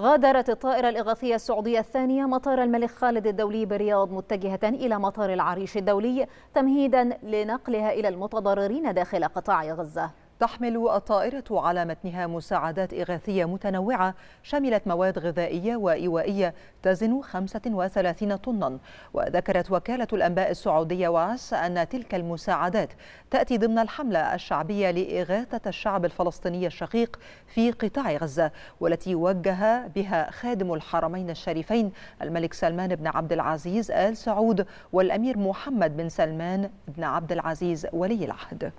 غادرت الطائرة الإغاثية السعودية الثانية مطار الملك خالد الدولي برياض متجهة إلى مطار العريش الدولي تمهيدا لنقلها إلى المتضررين داخل قطاع غزة تحمل الطائرة على متنها مساعدات إغاثية متنوعة شملت مواد غذائية وإيوائية تزن 35 طنا وذكرت وكالة الأنباء السعودية وعس أن تلك المساعدات تأتي ضمن الحملة الشعبية لإغاثة الشعب الفلسطيني الشقيق في قطاع غزة والتي وجه بها خادم الحرمين الشريفين الملك سلمان بن عبد العزيز آل سعود والأمير محمد بن سلمان بن عبد العزيز ولي العهد